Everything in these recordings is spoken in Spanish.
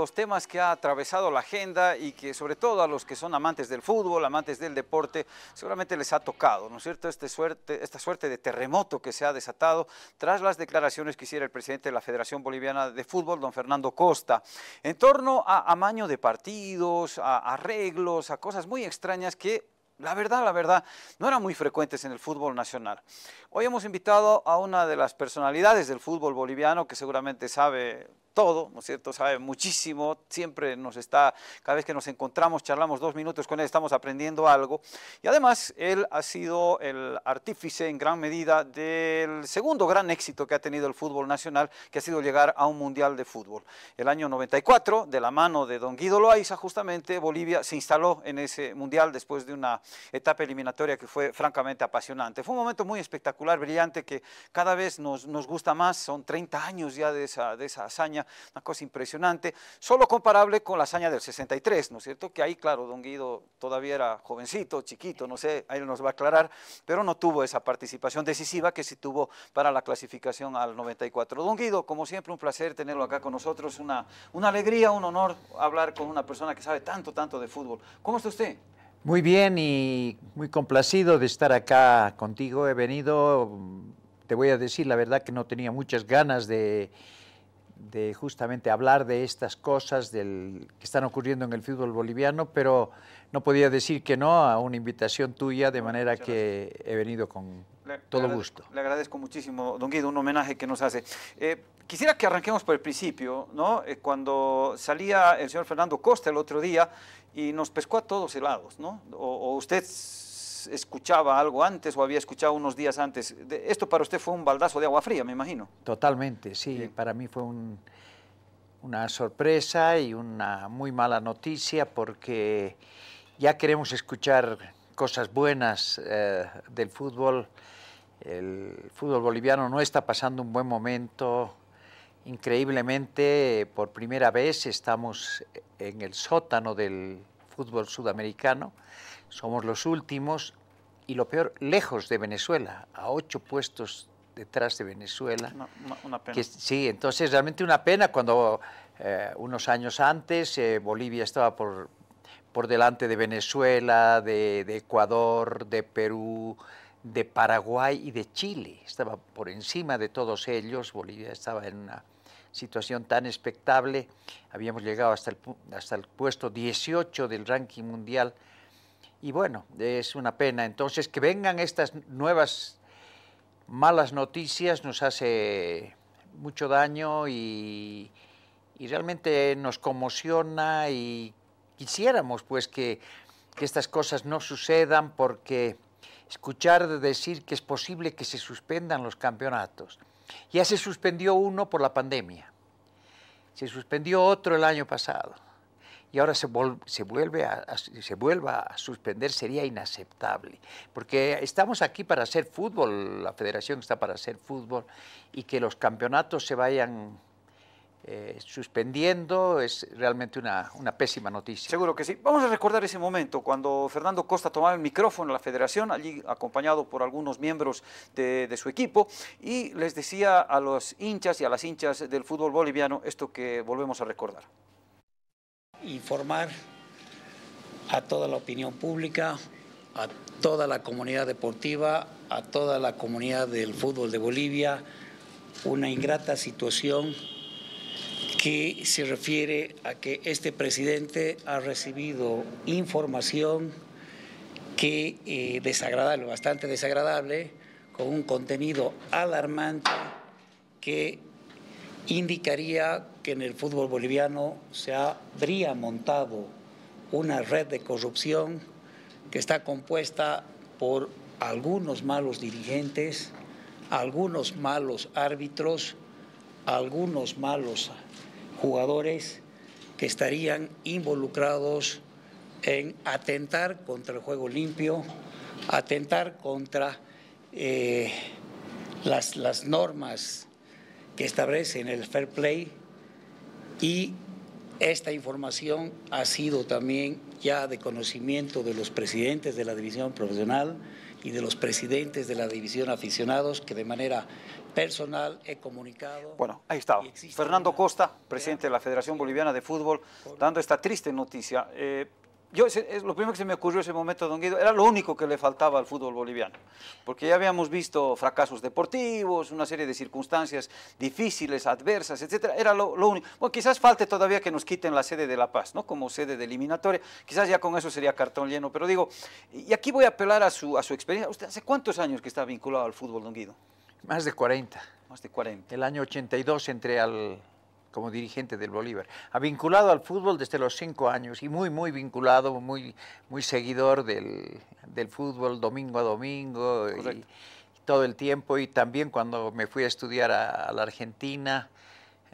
los temas que ha atravesado la agenda y que sobre todo a los que son amantes del fútbol, amantes del deporte, seguramente les ha tocado, ¿no es cierto?, este esta suerte de terremoto que se ha desatado tras las declaraciones que hiciera el presidente de la Federación Boliviana de Fútbol, don Fernando Costa, en torno a amaño de partidos, a arreglos, a cosas muy extrañas que la verdad, la verdad, no eran muy frecuentes en el fútbol nacional. Hoy hemos invitado a una de las personalidades del fútbol boliviano que seguramente sabe todo, ¿no es cierto? Sabe muchísimo, siempre nos está, cada vez que nos encontramos, charlamos dos minutos con él, estamos aprendiendo algo. Y además, él ha sido el artífice en gran medida del segundo gran éxito que ha tenido el fútbol nacional, que ha sido llegar a un mundial de fútbol. El año 94, de la mano de don Guido Loaiza, justamente Bolivia se instaló en ese mundial después de una etapa eliminatoria que fue francamente apasionante. Fue un momento muy espectacular, brillante, que cada vez nos, nos gusta más, son 30 años ya de esa, de esa hazaña una cosa impresionante, solo comparable con la hazaña del 63, ¿no es cierto? Que ahí, claro, don Guido todavía era jovencito, chiquito, no sé, ahí nos va a aclarar, pero no tuvo esa participación decisiva que sí tuvo para la clasificación al 94. Don Guido, como siempre, un placer tenerlo acá con nosotros, una, una alegría, un honor hablar con una persona que sabe tanto, tanto de fútbol. ¿Cómo está usted? Muy bien y muy complacido de estar acá contigo. He venido, te voy a decir la verdad que no tenía muchas ganas de, de justamente hablar de estas cosas del, que están ocurriendo en el fútbol boliviano, pero no podía decir que no a una invitación tuya, de manera que he venido con todo gusto. Le agradezco muchísimo, don Guido, un homenaje que nos hace. Eh, quisiera que arranquemos por el principio, ¿no? Eh, cuando salía el señor Fernando Costa el otro día y nos pescó a todos helados, ¿no? o usted escuchaba algo antes o había escuchado unos días antes. esto para usted fue un baldazo de agua fría, me imagino. Totalmente, sí. Para mí fue una sorpresa y una muy mala noticia porque ya queremos escuchar cosas buenas eh, del fútbol. El fútbol boliviano no está pasando un buen momento. Increíblemente, por primera vez estamos en el sótano del fútbol sudamericano somos los últimos y lo peor, lejos de Venezuela, a ocho puestos detrás de Venezuela. sí, entonces realmente una pena cuando eh, unos años antes eh, Bolivia estaba por, delante de Venezuela, de, Ecuador, de Perú, de Paraguay y de Chile. Estaba por encima de todos ellos. Bolivia estaba en una situación tan expectable. Habíamos llegado hasta el, hasta el puesto 18 del ranking mundial y bueno, es una pena. Entonces, que vengan estas nuevas malas noticias nos hace mucho daño y, realmente nos conmociona y quisiéramos pues que, que estas cosas no sucedan porque escuchar decir que es posible que se suspendan los campeonatos. Ya se suspendió uno por la pandemia, se suspendió otro el año pasado y ahora se, vuelve a, vuelva a suspender sería inaceptable, porque estamos aquí para hacer fútbol, la federación está para hacer fútbol, y que los campeonatos se vayan eh, suspendiendo es realmente una, pésima noticia. Seguro que sí. Vamos a recordar ese momento cuando Fernando Costa tomaba el micrófono en la federación, allí acompañado por algunos miembros de, su equipo, y les decía a los hinchas y a las hinchas del fútbol boliviano esto que volvemos a recordar informar a toda la opinión pública, a toda la comunidad deportiva, a toda la comunidad del fútbol de Bolivia, una ingrata situación que se refiere a que este presidente ha recibido información que eh, desagradable, bastante desagradable, con un contenido alarmante que indicaría que en el fútbol boliviano se habría montado una red de corrupción que está compuesta por algunos malos dirigentes, algunos malos árbitros, algunos malos jugadores que estarían involucrados en atentar contra el juego limpio, atentar contra eh, las, las normas que establecen el fair play y esta información ha sido también ya de conocimiento de los presidentes de la división profesional y de los presidentes de la división aficionados que de manera personal he comunicado. Bueno, ahí está. Fernando Costa, presidente de la Federación Boliviana de Fútbol, dando esta triste noticia. Eh, yo es lo primero que se me ocurrió ese momento, don Guido, era lo único que le faltaba al fútbol boliviano, porque ya habíamos visto fracasos deportivos, una serie de circunstancias difíciles, adversas, etcétera, era lo, único. Bueno, quizás falte todavía que nos quiten la sede de La Paz, ¿no? Como sede de eliminatoria, quizás ya con eso sería cartón lleno, pero digo, y aquí voy a apelar a su, a su experiencia. ¿Usted hace cuántos años que está vinculado al fútbol, don Guido? Más de 40. Más de 40. El año 82 entré al, como dirigente del Bolívar. Ha vinculado al fútbol desde los cinco años y muy, muy vinculado, muy, muy seguidor del, fútbol domingo a domingo y, todo el tiempo. Y también cuando me fui a estudiar a, la Argentina,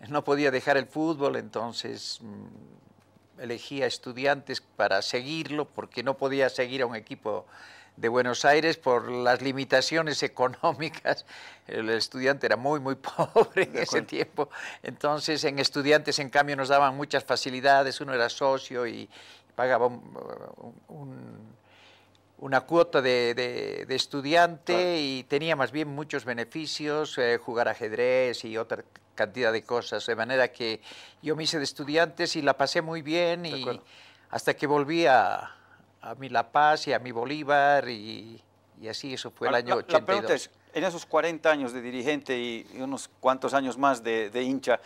no podía dejar el fútbol, entonces mm, elegí a estudiantes para seguirlo porque no podía seguir a un equipo de Buenos Aires por las limitaciones económicas. El estudiante era muy, muy pobre en ese tiempo. Entonces, en estudiantes, en cambio, nos daban muchas facilidades. Uno era socio y pagaba uh, una cuota de, estudiante y tenía más bien muchos beneficios, eh, jugar ajedrez y otra cantidad de cosas. De manera que yo me hice de estudiante y la pasé muy bien y hasta que volví a, a mi La Paz y a mi Bolívar y, así, eso fue el ah, año 82. en esos 40 años de dirigente y, unos cuantos años más de, hincha,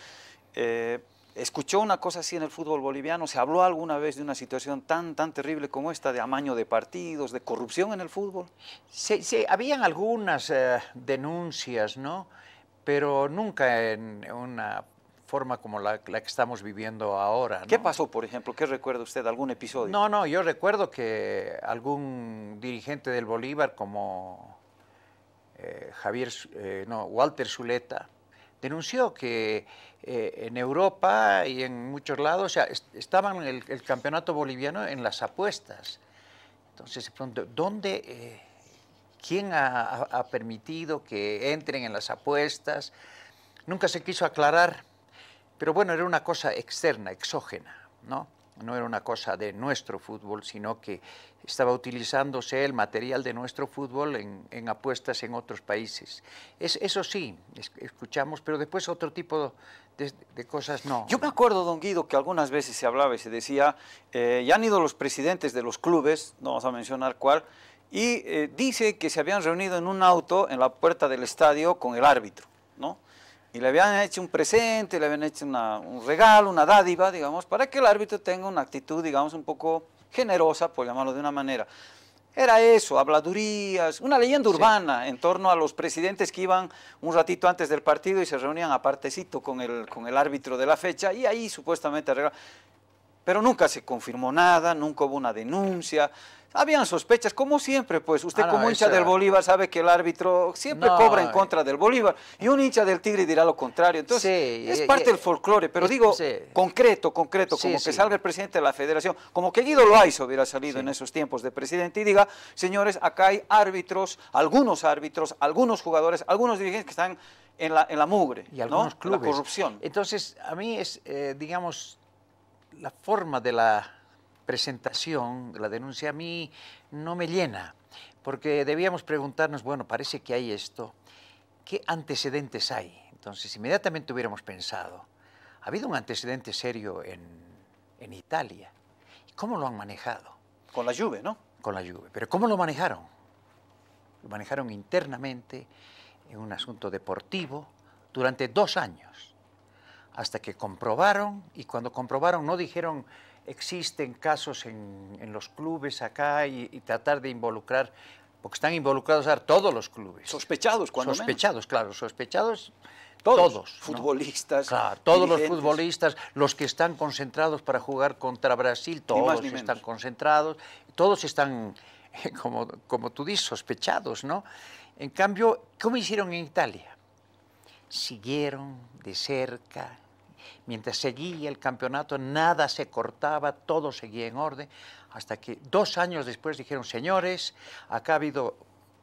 eh, ¿escuchó una cosa así en el fútbol boliviano? ¿Se habló alguna vez de una situación tan, tan terrible como esta, de amaño de partidos, de corrupción en el fútbol? Sí, sí habían algunas eh, denuncias, ¿no? Pero nunca en una forma como la, que estamos viviendo ahora. ¿Qué pasó, por ejemplo? ¿Qué recuerda usted? ¿Algún episodio? No, no, yo recuerdo que algún dirigente del Bolívar como eh, Javier, eh, no, Walter Zuleta, denunció que eh, en Europa y en muchos lados o sea, estaban el, campeonato boliviano en las apuestas. Entonces ¿dónde, quién ha, ha permitido que entren en las apuestas? Nunca se quiso aclarar pero bueno, era una cosa externa, exógena, ¿no? No era una cosa de nuestro fútbol, sino que estaba utilizándose el material de nuestro fútbol en, apuestas en otros países. eso sí, escuchamos, pero después otro tipo de, cosas no. Yo me acuerdo, don Guido, que algunas veces se hablaba y se decía, eh, ya han ido los presidentes de los clubes, no vamos a mencionar cuál, y eh, dice que se habían reunido en un auto en la puerta del estadio con el árbitro, ¿no? y le habían hecho un presente, le habían hecho un regalo, una dádiva, digamos, para que el árbitro tenga una actitud, digamos, un poco generosa, por llamarlo de una manera. Era eso, habladurías, una leyenda urbana en torno a los presidentes que iban un ratito antes del partido y se reunían apartecito con el, con el árbitro de la fecha y ahí supuestamente arreglaron, Pero nunca se confirmó nada, nunca hubo una denuncia. Habían sospechas, como siempre, pues usted ah, como hincha del Bolívar sabe que el árbitro siempre cobra en eh. contra del Bolívar y un hincha del Tigre dirá lo contrario. Entonces, es parte e del folclore, pero digo, concreto, concreto, como que salga el presidente de la federación, como que Guido Loaiza hubiera salido en esos tiempos de presidente y diga, señores, acá hay árbitros, algunos árbitros, algunos jugadores, algunos dirigentes que están en la, en la mugre, y algunos clubes. la corrupción. Entonces, a mí es, eh, digamos, la forma de la presentación, la denuncia a mí no me llena, porque debíamos preguntarnos, bueno, parece que hay esto, ¿qué antecedentes hay? Entonces, inmediatamente hubiéramos pensado, ha habido un antecedente serio en, en Italia. ¿Cómo lo han manejado? Con la lluvia, ¿no? Con la lluvia. Pero ¿cómo lo manejaron? Lo manejaron internamente en un asunto deportivo durante dos años, hasta que comprobaron, y cuando comprobaron no dijeron existen casos en, los clubes acá y, tratar de involucrar, porque están involucrados todos los clubes. Sospechados, cuando Sospechados, claro, sospechados. Todos, futbolistas. Claro, todos los futbolistas, los que están concentrados para jugar contra Brasil, todos están concentrados, todos están, como, como tú dices, sospechados, ¿no? En cambio, ¿cómo hicieron en Italia? Siguieron de cerca mientras seguía el campeonato, nada se cortaba, todo seguía en orden, hasta que dos años después dijeron, señores, acá ha habido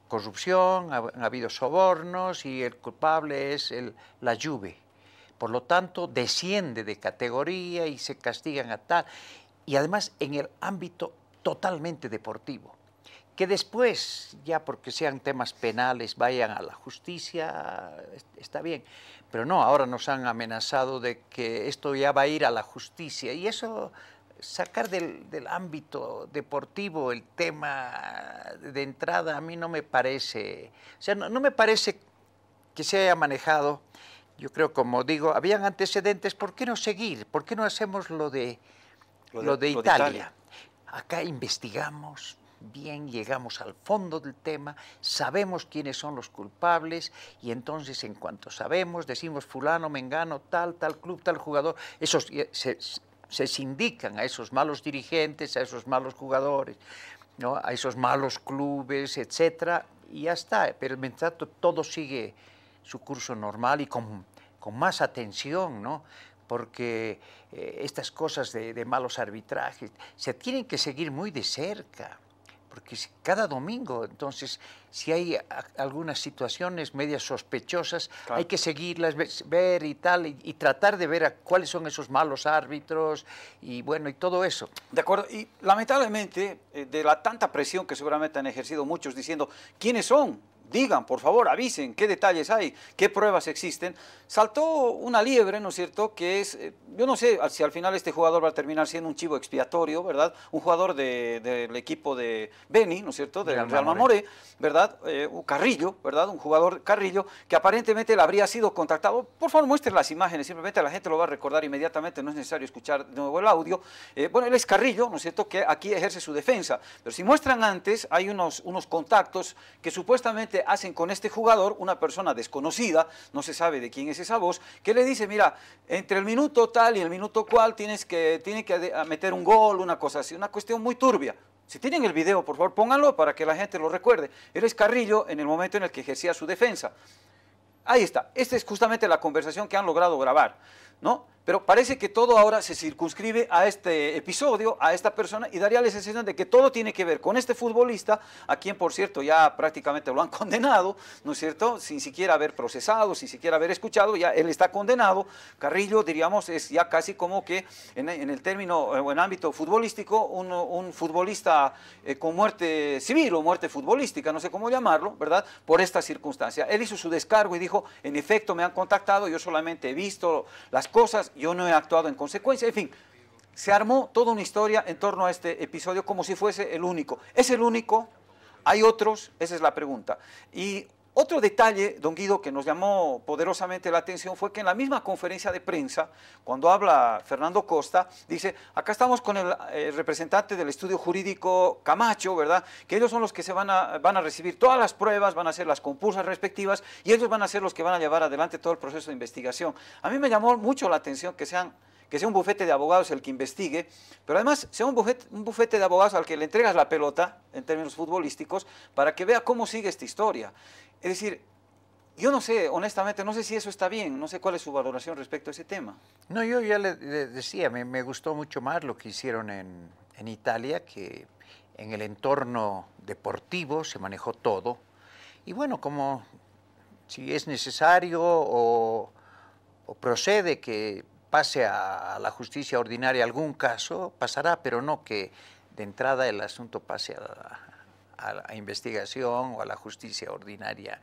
corrupción, ha, habido sobornos y el culpable es la lluvia. Por lo tanto, desciende de categoría y se castigan a tal. Y además en el ámbito totalmente deportivo que después, ya porque sean temas penales, vayan a la justicia, está bien. Pero no, ahora nos han amenazado de que esto ya va a ir a la justicia. Y eso, sacar del, ámbito deportivo el tema de entrada, a mí no me parece, o sea, no, me parece que se haya manejado, yo creo, como digo, habían antecedentes, ¿por qué no seguir? ¿Por qué no hacemos lo de, lo de, Italia? Acá investigamos, bien, llegamos al fondo del tema, sabemos quiénes son los culpables y entonces en cuanto sabemos decimos fulano, mengano, tal, tal club, tal jugador, esos se, sindican a esos malos dirigentes, a esos malos jugadores, a esos malos clubes, etcétera, y ya está, pero mientras todo sigue su curso normal y con, con más atención, porque eh, estas cosas de malos arbitrajes se tienen que seguir muy de cerca porque cada domingo, entonces, si hay algunas situaciones medias sospechosas, hay que seguirlas, ver y tal, y, tratar de ver a cuáles son esos malos árbitros y bueno, y todo eso. De acuerdo, y lamentablemente, eh, de la tanta presión que seguramente han ejercido muchos diciendo, ¿quiénes son? digan, por favor, avisen qué detalles hay, qué pruebas existen. Saltó una liebre, ¿no es cierto?, que es, eh, yo no sé si al final este jugador va a terminar siendo un chivo expiatorio, ¿verdad? Un jugador del equipo de Beni, ¿no es cierto?, del Real, Mamoré, ¿verdad? Eh, un Carrillo, ¿verdad? Un jugador Carrillo que aparentemente le habría sido contactado. Por favor, muestren las imágenes, simplemente la gente lo va a recordar inmediatamente, no es necesario escuchar de nuevo el audio. Eh, bueno, él es Carrillo, ¿no es cierto?, que aquí ejerce su defensa. Pero si muestran antes, hay unos, unos contactos que supuestamente hacen con este jugador una persona desconocida, no se sabe de quién es esa voz, que le dice, mira, entre el minuto tal y el minuto cual tienes que, tiene que meter un gol, una cosa así, una cuestión muy turbia. Si tienen el video, por favor, pónganlo para que la gente lo recuerde. Eres Carrillo en el momento en el que ejercía su defensa. Ahí está, esta es justamente la conversación que han logrado grabar. ¿no? Pero parece que todo ahora se circunscribe a este episodio, a esta persona, y daría la sensación de que todo tiene que ver con este futbolista, a quien, por cierto, ya prácticamente lo han condenado, ¿no es cierto? Sin siquiera haber procesado, sin siquiera haber escuchado, ya él está condenado. Carrillo, diríamos, es ya casi como que en, el término eh, o en ámbito futbolístico, un, futbolista eh, con muerte civil o muerte futbolística, no sé cómo llamarlo, ¿verdad? Por esta circunstancia. Él hizo su descargo y dijo, en efecto, me han contactado, yo solamente he visto las cosas, yo no he actuado en consecuencia, en fin, se armó toda una historia en torno a este episodio como si fuese el único. ¿Es el único? ¿Hay otros? Esa es la pregunta. Y otro detalle, don Guido, que nos llamó poderosamente la atención fue que en la misma conferencia de prensa, cuando habla Fernando Costa, dice, acá estamos con el, eh, representante del estudio jurídico Camacho, ¿verdad? Que ellos son los que se van a, van a recibir todas las pruebas, van a hacer las compulsas respectivas y ellos van a ser los que van a llevar adelante todo el proceso de investigación. A mí me llamó mucho la atención que sean que sea un bufete de abogados el que investigue, pero además sea un bufete, de abogados al que le entregas la pelota, en términos futbolísticos, para que vea cómo sigue esta historia. Es decir, yo no sé, honestamente, no sé si eso está bien, no sé cuál es su valoración respecto a ese tema. No, yo ya le, decía, me, gustó mucho más lo que hicieron en, Italia, que en el entorno deportivo se manejó todo. Y bueno, como si es necesario o, o procede que pase a la justicia ordinaria algún caso, pasará, pero no que de entrada el asunto pase a, la investigación o a la justicia ordinaria.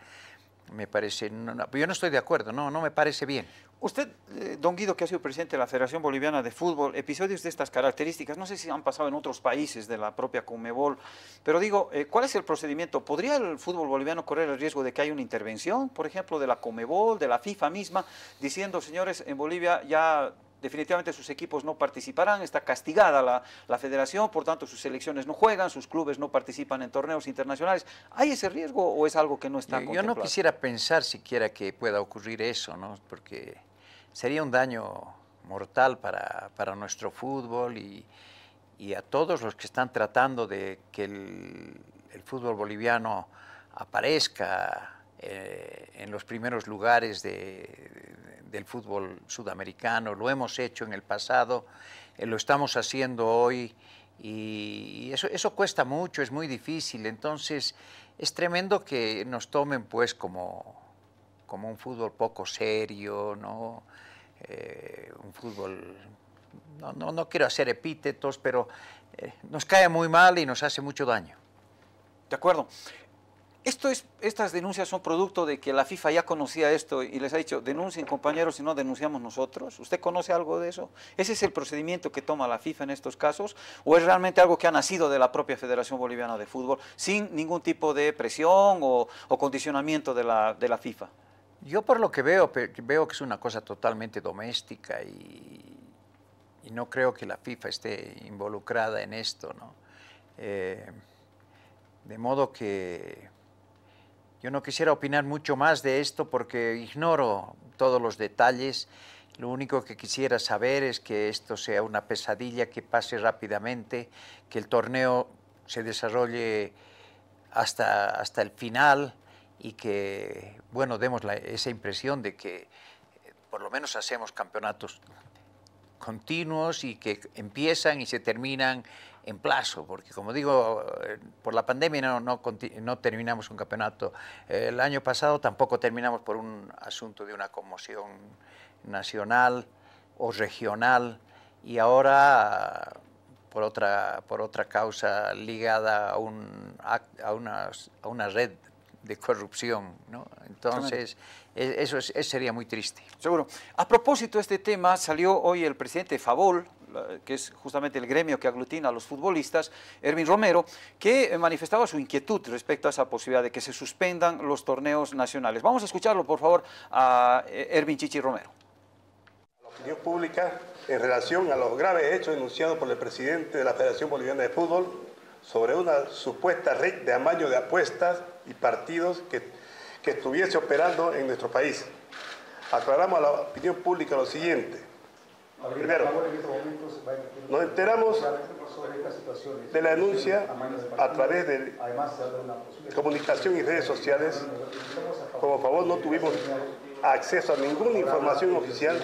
Me parece, yo no estoy de acuerdo, no, no me parece bien. Usted, eh, don Guido, que ha sido presidente de la Federación Boliviana de Fútbol, episodios de estas características, no sé si han pasado en otros países de la propia Comebol, pero digo, eh, ¿cuál es el procedimiento? ¿Podría el fútbol boliviano correr el riesgo de que haya una intervención, por ejemplo, de la Comebol, de la FIFA misma, diciendo, señores, en Bolivia ya definitivamente sus equipos no participarán, está castigada la, federación, por tanto sus selecciones no juegan, sus clubes no participan en torneos internacionales. ¿Hay ese riesgo o es algo que no está yo, Yo no quisiera pensar siquiera que pueda ocurrir eso, ¿no? porque sería un daño mortal para, nuestro fútbol y, a todos los que están tratando de que el, fútbol boliviano aparezca eh, en los primeros lugares de, del fútbol sudamericano, lo hemos hecho en el pasado, eh, lo estamos haciendo hoy y eso, eso cuesta mucho, es muy difícil, entonces es tremendo que nos tomen pues como, como un fútbol poco serio, ¿no? Eh, un fútbol, no, no, quiero hacer epítetos, pero eh, nos cae muy mal y nos hace mucho daño. De acuerdo. Esto es, estas denuncias son producto de que la FIFA ya conocía esto y les ha dicho, denuncien compañeros si no denunciamos nosotros. ¿Usted conoce algo de eso? ¿Ese es el procedimiento que toma la FIFA en estos casos? ¿O es realmente algo que ha nacido de la propia Federación Boliviana de Fútbol sin ningún tipo de presión o, condicionamiento de la, FIFA? Yo por lo que veo, veo que es una cosa totalmente doméstica y, no creo que la FIFA esté involucrada en esto, ¿no? Eh, de modo que yo no quisiera opinar mucho más de esto porque ignoro todos los detalles. Lo único que quisiera saber es que esto sea una pesadilla que pase rápidamente, que el torneo se desarrolle hasta, hasta el final y que, bueno, demos esa impresión de que eh, por lo menos hacemos campeonatos continuos y que empiezan y se terminan en plazo, porque como digo, eh, por la pandemia no, no, terminamos un campeonato. Eh, el año pasado tampoco terminamos por un asunto de una conmoción nacional o regional y ahora por otra, por otra causa ligada a, un, una, a una red de corrupción. ¿no? Entonces, e, eso, eso e, sería muy triste. Seguro. A propósito de este tema, salió hoy el presidente Favol que es justamente el gremio que aglutina a los futbolistas, Erwin Romero, que eh, manifestaba su inquietud respecto a esa posibilidad de que se suspendan los torneos nacionales. Vamos a escucharlo, por favor, a eh, Erwin Chichi Romero. La opinión pública en relación a los graves hechos denunciados por el presidente de la Federación Boliviana de Fútbol sobre una supuesta red de amaño de apuestas y partidos que, que estuviese operando en nuestro país. Aclaramos a la opinión pública lo siguiente Primero, este nos enteramos de la denuncia a través de comunicación y redes sociales. Como favor, no tuvimos acceso a ninguna información oficial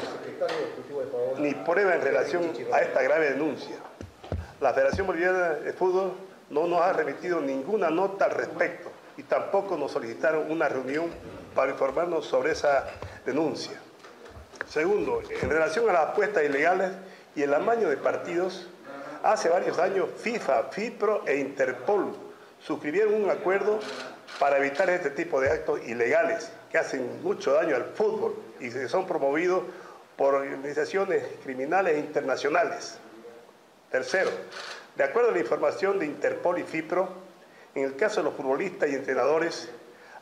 ni prueba en relación a esta grave denuncia. La Federación Boliviana de Fútbol no nos ha remitido ninguna nota al respecto y tampoco nos solicitaron una reunión para informarnos sobre esa denuncia. Segundo, en relación a las apuestas ilegales y el amaño de partidos, hace varios años FIFA, FIPRO e Interpol suscribieron un acuerdo para evitar este tipo de actos ilegales que hacen mucho daño al fútbol y que son promovidos por organizaciones criminales internacionales. Tercero, de acuerdo a la información de Interpol y FIPRO, en el caso de los futbolistas y entrenadores,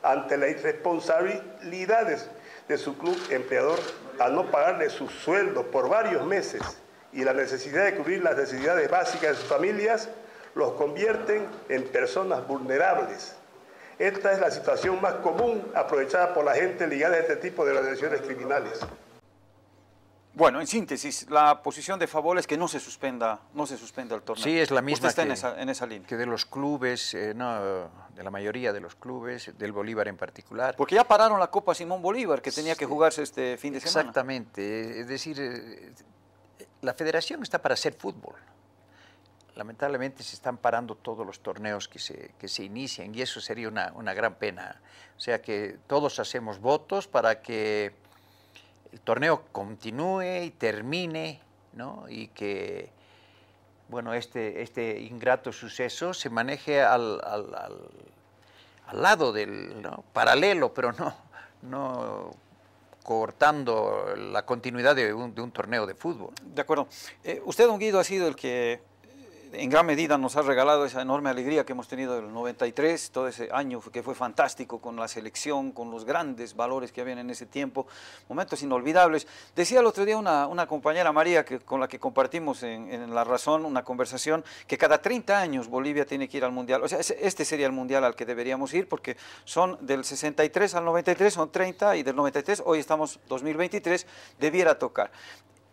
ante las irresponsabilidades de su club empleador al no pagarle su sueldo por varios meses y la necesidad de cubrir las necesidades básicas de sus familias, los convierten en personas vulnerables. Esta es la situación más común aprovechada por la gente ligada a este tipo de organizaciones criminales. Bueno, en síntesis, la posición de Favol es que no se suspenda, no se suspenda el torneo. Sí, es la misma que, en, esa, línea. de los clubes, eh, de la mayoría de los clubes, del Bolívar en particular. Porque ya pararon la Copa Simón Bolívar, que tenía que jugarse este fin de semana. Exactamente, es decir, eh, la federación está para hacer fútbol. Lamentablemente se están parando todos los torneos que se, que inician y eso sería una, una gran pena. O sea que todos hacemos votos para que el torneo continúe y termine, ¿no? Y que, bueno, este, este ingrato suceso se maneje al, al, al, lado del, ¿no? Paralelo, pero no, no cortando la continuidad de un, de un torneo de fútbol. De acuerdo. Eh, usted, don Guido, ha sido el que en gran medida nos ha regalado esa enorme alegría que hemos tenido del 93, todo ese año que fue fantástico con la selección, con los grandes valores que habían en ese tiempo, momentos inolvidables. Decía el otro día una, compañera María que, con la que compartimos en, en, La Razón una conversación que cada 30 años Bolivia tiene que ir al Mundial. O sea, este sería el Mundial al que deberíamos ir porque son del 63 al 93, son 30 y del 93, hoy estamos 2023, debiera tocar.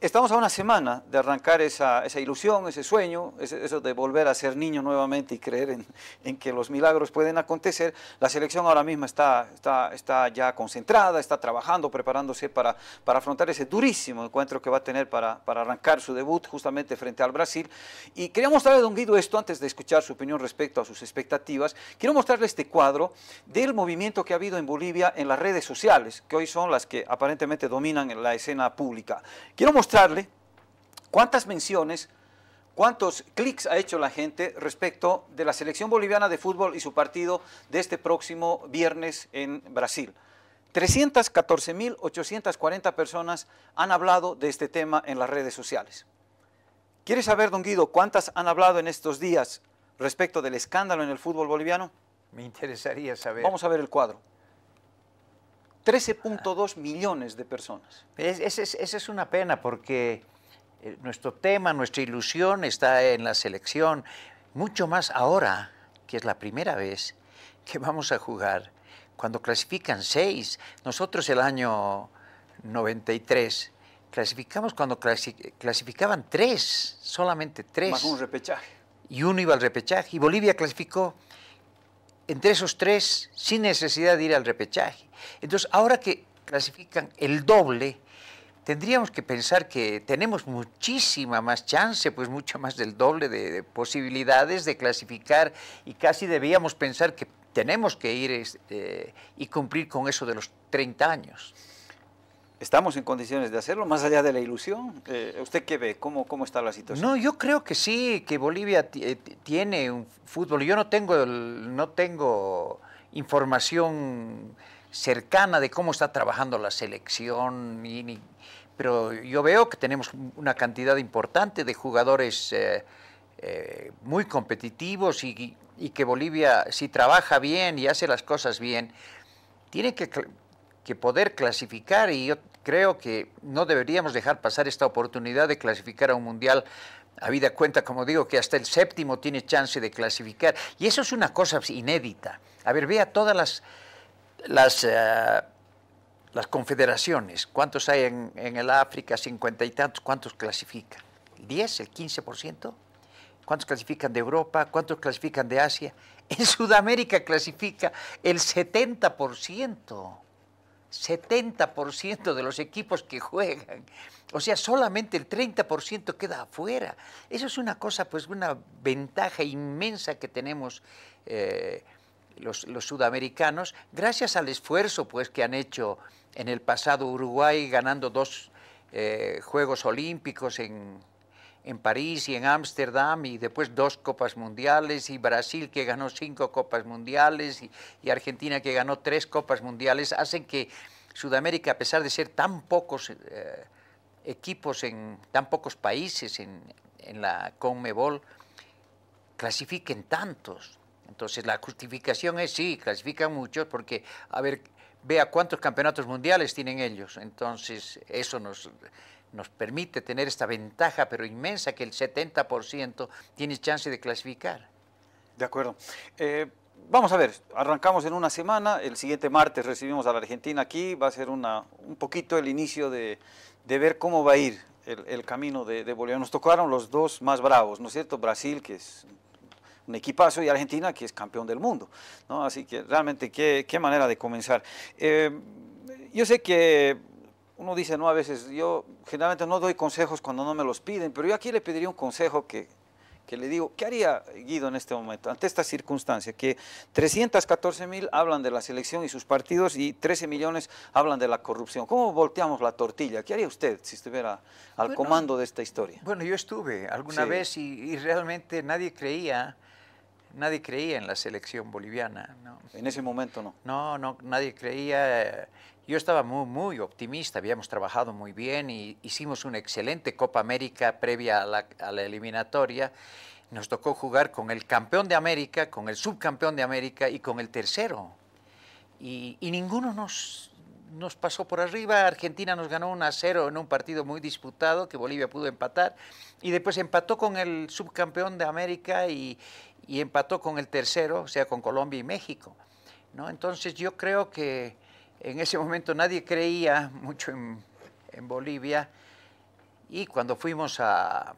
Estamos a una semana de arrancar esa, esa ilusión, ese sueño, eso de volver a ser niño nuevamente y creer en, en, que los milagros pueden acontecer. La selección ahora mismo está, está, está ya concentrada, está trabajando, preparándose para, para, afrontar ese durísimo encuentro que va a tener para, para arrancar su debut justamente frente al Brasil. Y quería mostrarle, don Guido, esto antes de escuchar su opinión respecto a sus expectativas. Quiero mostrarle este cuadro del movimiento que ha habido en Bolivia en las redes sociales, que hoy son las que aparentemente dominan la escena pública. Quiero mostrar cuántas menciones, cuántos clics ha hecho la gente respecto de la selección boliviana de fútbol y su partido de este próximo viernes en Brasil. 314.840 personas han hablado de este tema en las redes sociales. ¿Quieres saber, don Guido, cuántas han hablado en estos días respecto del escándalo en el fútbol boliviano? Me interesaría saber. Vamos a ver el cuadro. 13.2 millones de personas. Esa es, una pena porque eh, nuestro tema, nuestra ilusión está en la selección, mucho más ahora, que es la primera vez que vamos a jugar, cuando clasifican seis. Nosotros el año 93 clasificamos cuando clasificaban tres, solamente tres. Más un repechaje. Y uno iba al repechaje. Y Bolivia clasificó entre esos tres sin necesidad de ir al repechaje. Entonces, ahora que clasifican el doble, tendríamos que pensar que tenemos muchísima más chance, pues mucho más del doble de, posibilidades de clasificar y casi debíamos pensar que tenemos que ir este, y cumplir con eso de los 30 años. ¿Estamos en condiciones de hacerlo, más allá de la ilusión? Eh, ¿Usted qué ve? ¿Cómo, ¿Cómo está la situación? No, yo creo que sí, que Bolivia eh, tiene un fútbol. Yo no tengo, no tengo información cercana de cómo está trabajando la selección, pero yo veo que tenemos una cantidad importante de jugadores eh, eh, muy competitivos y, que Bolivia, si trabaja bien y hace las cosas bien, tiene que, que poder clasificar y yo creo que no deberíamos dejar pasar esta oportunidad de clasificar a un mundial a vida cuenta, como digo, que hasta el séptimo tiene chance de clasificar. Y eso es una cosa inédita. A ver, vea todas las las, eh, las confederaciones, ¿cuántos hay en, el África? Cincuenta y tantos, ¿cuántos clasifican? ¿El 10, el 15%? ¿Cuántos clasifican de Europa? ¿Cuántos clasifican de Asia? En Sudamérica clasifica el 70%. 70% de los equipos que juegan. O sea, solamente el 30% queda afuera. Eso es una cosa, pues una ventaja inmensa que tenemos eh, los, sudamericanos, gracias al esfuerzo pues, que han hecho en el pasado Uruguay ganando dos eh, Juegos Olímpicos en, París y en Ámsterdam y después dos copas mundiales y Brasil que ganó cinco copas mundiales y, Argentina que ganó tres copas mundiales, hacen que Sudamérica, a pesar de ser tan pocos eh, equipos, en tan pocos países en la Conmebol, clasifiquen tantos. Entonces la justificación es sí, clasifican muchos porque, a ver, vea cuántos campeonatos mundiales tienen ellos. Entonces eso nos, nos permite tener esta ventaja, pero inmensa, que el 70% tiene chance de clasificar. De acuerdo. Eh, vamos a ver, arrancamos en una semana, el siguiente martes recibimos a la Argentina aquí, va a ser una, un poquito el inicio de, ver cómo va a ir el, camino de, de, Bolivia. Nos tocaron los dos más bravos, ¿no es cierto? Brasil, que es un equipazo y Argentina que es campeón del mundo. ¿no? Así que realmente qué, qué manera de comenzar. Eh, yo sé que uno dice, no, a veces yo generalmente no doy consejos cuando no me los piden, pero yo aquí le pediría un consejo que que le digo, ¿qué haría Guido en este momento, ante esta circunstancia? Que 314 mil hablan de la selección y sus partidos y 13 millones hablan de la corrupción. ¿Cómo volteamos la tortilla? ¿Qué haría usted si estuviera al comando de esta historia? Bueno, yo estuve alguna vez y, y, realmente nadie creía nadie creía en la selección boliviana. En ese momento no. No, no, nadie creía. Yo estaba muy, muy optimista, habíamos trabajado muy bien y hicimos una excelente Copa América previa a la, eliminatoria. Nos tocó jugar con el campeón de América, con el subcampeón de América y con el tercero. Y, ninguno nos, nos pasó por arriba. Argentina nos ganó 1 a 0 en un partido muy disputado que Bolivia pudo empatar. Y después empató con el subcampeón de América y, y empató con el tercero, o sea, con Colombia y México. ¿no? Entonces yo creo que en ese momento nadie creía mucho en, Bolivia y cuando fuimos a,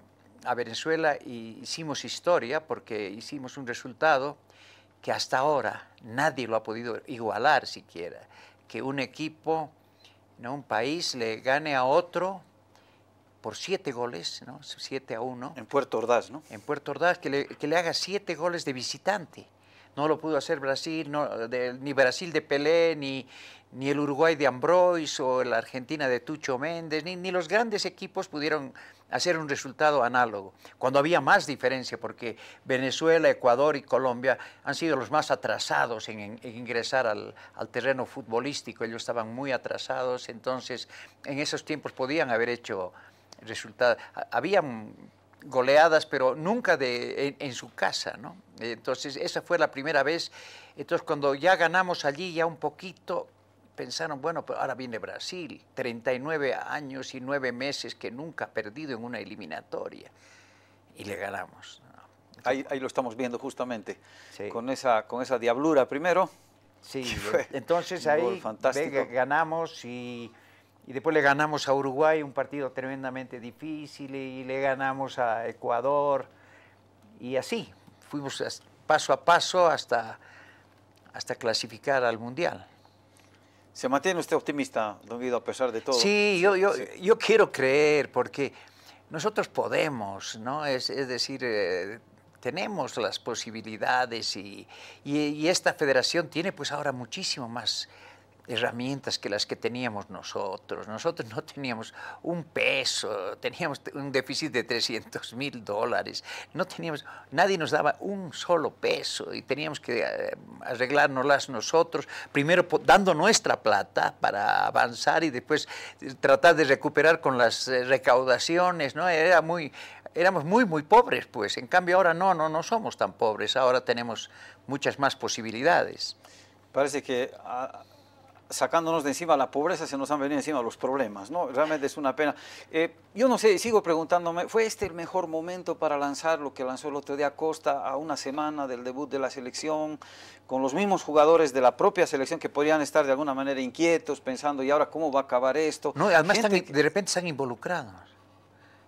Venezuela hicimos historia porque hicimos un resultado que hasta ahora nadie lo ha podido igualar siquiera, que un equipo, ¿no? un país le gane a otro por siete goles, ¿no? Siete a uno. En Puerto Ordaz, ¿no? En Puerto Ordaz, que le, haga siete goles de visitante. No lo pudo hacer Brasil, no, ni Brasil de Pelé, ni, ni el Uruguay de Ambrosio, o la Argentina de Tucho Méndez, ni, los grandes equipos pudieron hacer un resultado análogo, cuando había más diferencia, porque Venezuela, Ecuador y Colombia han sido los más atrasados en, ingresar al, al, terreno futbolístico, ellos estaban muy atrasados, entonces en esos tiempos podían haber hecho resultado. Había goleadas, pero nunca de, en, su casa, ¿no? Entonces, esa fue la primera vez. Entonces, cuando ya ganamos allí, ya un poquito, pensaron, bueno, pues ahora viene Brasil, 39 años y 9 meses que nunca ha perdido en una eliminatoria. Y le ganamos. ahí, ahí, lo estamos viendo justamente, con, esa, con esa diablura primero. Sí, entonces ahí ganamos y y después le ganamos a Uruguay, un partido tremendamente difícil, y le ganamos a Ecuador, y así, fuimos paso a paso hasta, hasta clasificar al Mundial. ¿Se mantiene usted optimista, don Guido, a pesar de todo? Sí, yo, quiero creer, porque nosotros podemos, ¿no? Es, decir, eh, tenemos las posibilidades y, y esta federación tiene pues ahora muchísimo más herramientas que las que teníamos nosotros. Nosotros no teníamos un peso, teníamos un déficit de 300 mil dólares, no teníamos, nadie nos daba un solo peso y teníamos que eh, arreglárnoslas nosotros, primero dando nuestra plata para avanzar y después eh, tratar de recuperar con las eh, recaudaciones, ¿no? Era muy, éramos muy, muy pobres, pues. En cambio, ahora no, no, no somos tan pobres. Ahora tenemos muchas más posibilidades. Parece que ah, sacándonos de encima la pobreza, se nos han venido encima los problemas, ¿no? Realmente es una pena. Eh, yo no sé, sigo preguntándome, ¿fue este el mejor momento para lanzar lo que lanzó el otro día Costa a una semana del debut de la selección, con los mismos jugadores de la propia selección que podrían estar de alguna manera inquietos, pensando, ¿y ahora cómo va a acabar esto? No, además de repente están involucrados.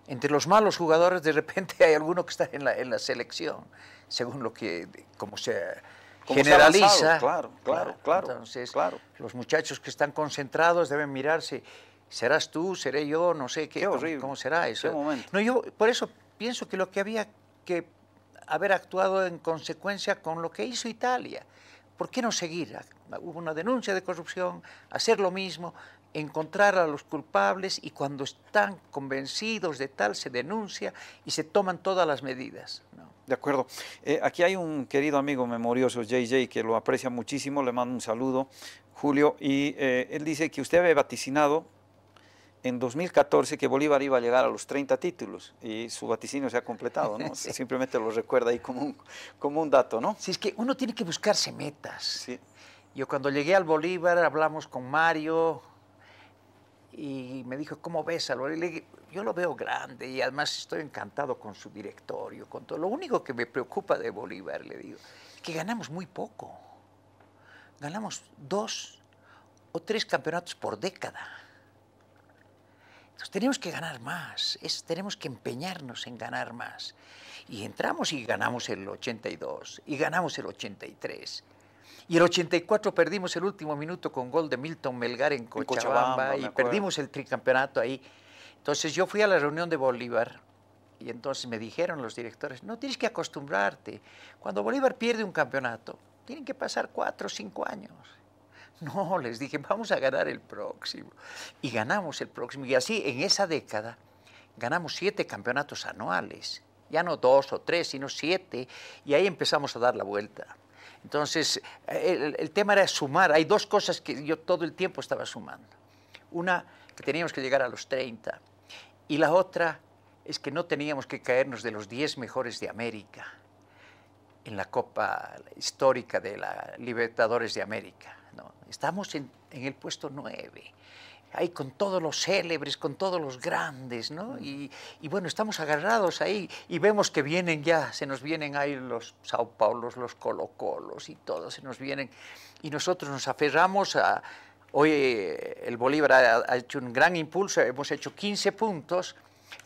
Entre los malos jugadores, de repente hay alguno que está en la, en la selección, según lo que, como sea generaliza. claro, claro, claro. Entonces, claro. los muchachos que están concentrados deben mirarse. ¿Serás tú? ¿Seré yo? No sé qué. ¿Cómo será eso? No, yo por eso pienso que lo que había que haber actuado en consecuencia con lo que hizo Italia. ¿Por qué no seguir? Hubo una denuncia de corrupción, hacer lo mismo, encontrar a los culpables y cuando están convencidos de tal se denuncia y se toman todas las medidas. ¿no? De acuerdo. Eh, aquí hay un querido amigo memorioso, JJ, que lo aprecia muchísimo, le mando un saludo, Julio, y eh, él dice que usted había vaticinado en 2014 que Bolívar iba a llegar a los 30 títulos y su vaticinio se ha completado, ¿no? Simplemente lo recuerda ahí como un, como un dato, ¿no? Sí, es que uno tiene que buscarse metas. Sí. Yo cuando llegué al Bolívar hablamos con Mario, y me dijo, ¿cómo ves a Y yo lo veo grande y además estoy encantado con su directorio, con todo. Lo único que me preocupa de Bolívar, le digo, es que ganamos muy poco. Ganamos dos o tres campeonatos por década. Entonces tenemos que ganar más, es, tenemos que empeñarnos en ganar más. Y entramos y ganamos el 82 y ganamos el 83. Y el 84 perdimos el último minuto con gol de Milton Melgar en Cochabamba, y perdimos el tricampeonato ahí. Entonces yo fui a la reunión de Bolívar y entonces me dijeron los directores, no tienes que acostumbrarte. Cuando Bolívar pierde un campeonato, tienen que pasar cuatro o cinco años. No, les dije, vamos a ganar el próximo. Y ganamos el próximo. Y así, en esa década, ganamos siete campeonatos anuales. Ya no dos o tres, sino siete. Y ahí empezamos a dar la vuelta. Entonces, el, tema era sumar. Hay dos cosas que yo todo el tiempo estaba sumando. Una, que teníamos que llegar a los 30. Y la otra es que no teníamos que caernos de los 10 mejores de América en la Copa histórica de la Libertadores de América. Estamos en, en el puesto 9 ahí con todos los célebres, con todos los grandes, ¿no? Y, bueno, estamos agarrados ahí y vemos que vienen ya, se nos vienen ahí los Sao Paulos, los Colo-Colos y todos se nos vienen. Y nosotros nos aferramos a... Hoy el Bolívar ha, hecho un gran impulso, hemos hecho 15 puntos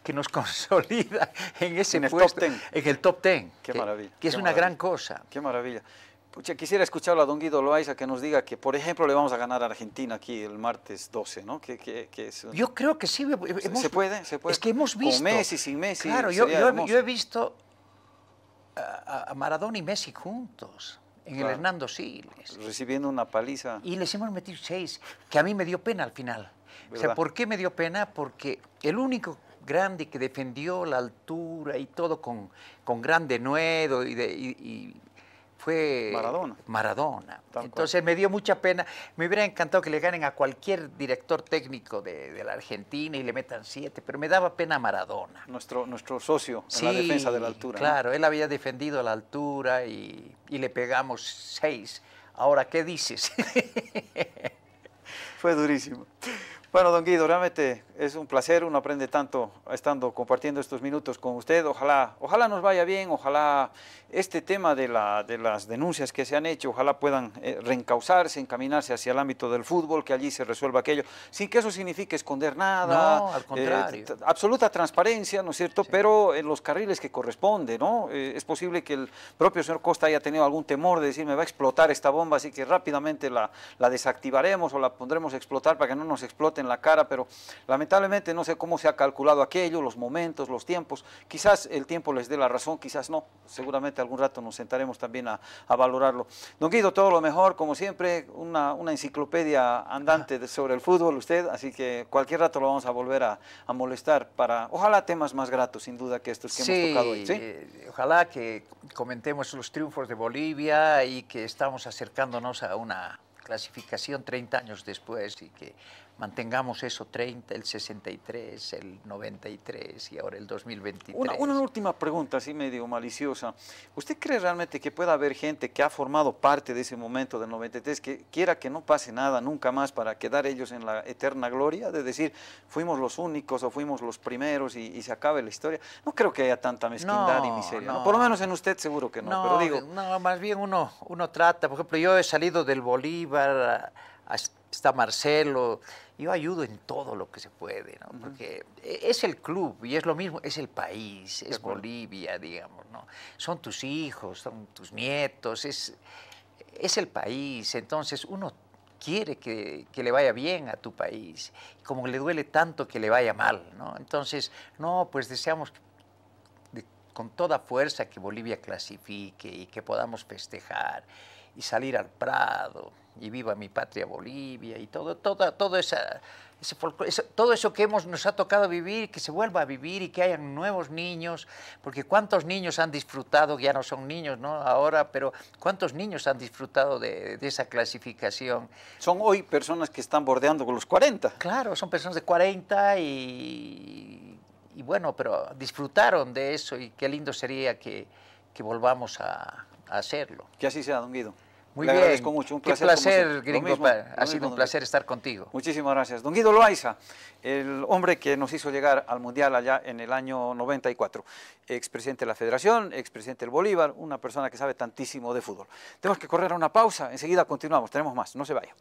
que nos consolida en ese en el top ten. en el top ten. Qué que, maravilla. Que es una gran cosa. Qué maravilla quisiera escucharlo a don Guido Loaiza que nos diga que, por ejemplo, le vamos a ganar a Argentina aquí el martes 12, ¿no? Que, Yo creo que sí. se puede, se puede. Es que hemos visto. Con Messi, sin Messi. Claro, yo, yo, he visto a, a, Maradona y Messi juntos en el Hernando Siles. Recibiendo una paliza. Y les hemos metido seis, que a mí me dio pena al final. O sea, ¿por qué me dio pena? Porque el único grande que defendió la altura y todo con, con gran denuedo y, de, y fue Maradona. Maradona. Entonces me dio mucha pena. Me hubiera encantado que le ganen a cualquier director técnico de, la Argentina y le metan siete, pero me daba pena Maradona. Nuestro, nuestro socio en la defensa de la altura. Claro, él había defendido la altura y, y le pegamos seis. Ahora, ¿qué dices? fue durísimo. Bueno, don Guido, realmente es un placer, uno aprende tanto estando compartiendo estos minutos con usted. Ojalá, ojalá nos vaya bien, ojalá este tema de, la, de las denuncias que se han hecho, ojalá puedan reencausarse eh, reencauzarse, encaminarse hacia el ámbito del fútbol, que allí se resuelva aquello, sin que eso signifique esconder nada. No, al eh, contrario. absoluta transparencia, ¿no es cierto? Pero en los carriles que corresponde, ¿no? Eh, es posible que el propio señor Costa haya tenido algún temor de decir, me va a explotar esta bomba, así que rápidamente la, la desactivaremos o la pondremos a explotar para que no nos explote en la cara, pero lamentablemente Lamentablemente no sé cómo se ha calculado aquello, los momentos, los tiempos. Quizás el tiempo les dé la razón, quizás no. Seguramente algún rato nos sentaremos también a, valorarlo. Don Guido, todo lo mejor, como siempre, una, enciclopedia andante sobre el fútbol usted, así que cualquier rato lo vamos a volver a, molestar para, ojalá temas más gratos, sin duda, que estos que hemos tocado hoy. ¿sí? Eh, ojalá que comentemos los triunfos de Bolivia y que estamos acercándonos a una clasificación 30 años después y que mantengamos eso 30, el 63, el 93 y ahora el 2023. Una, última pregunta, así medio maliciosa. ¿Usted cree realmente que pueda haber gente que ha formado parte de ese momento del 93 que quiera que no pase nada nunca más para quedar ellos en la eterna gloria? De decir, fuimos los únicos o fuimos los primeros y, se acabe la historia. No creo que haya tanta mezquindad y miseria. Por lo menos en usted seguro que no, no, digo... No, más bien uno, uno trata. Por ejemplo, yo he salido del Bolívar hasta Marcelo yo ayudo en todo lo que se puede, ¿no? Porque eh, es el club y es lo mismo, es el país, es Bolivia, digamos, ¿no? Son tus hijos, son tus nietos, es, es el país, entonces uno quiere que, le vaya bien a tu país, como le duele tanto que le vaya mal, ¿no? Entonces, no, pues deseamos con toda fuerza que Bolivia clasifique y que podamos festejar y salir al Prado y viva mi patria Bolivia y todo, todo, esa, eso, todo eso que hemos, nos ha tocado vivir, que se vuelva a vivir y que hayan nuevos niños, porque cuántos niños han disfrutado, ya no son niños ahora, pero cuántos niños han disfrutado de, esa clasificación. Son hoy personas que están bordeando con los 40. Claro, son personas de 40 y, bueno, pero disfrutaron de eso y qué lindo sería que, volvamos a, a hacerlo. Que así sea, don Guido. Muy bien. un placer. Qué placer, gringo, ha sido un placer estar contigo. Muchísimas gracias. Don Guido Loaiza, el hombre que nos hizo llegar al Mundial allá en el año 94, expresidente de la Federación, expresidente del Bolívar, una persona que sabe tantísimo de fútbol. Tenemos que correr a una pausa, enseguida continuamos, tenemos más, no se vaya.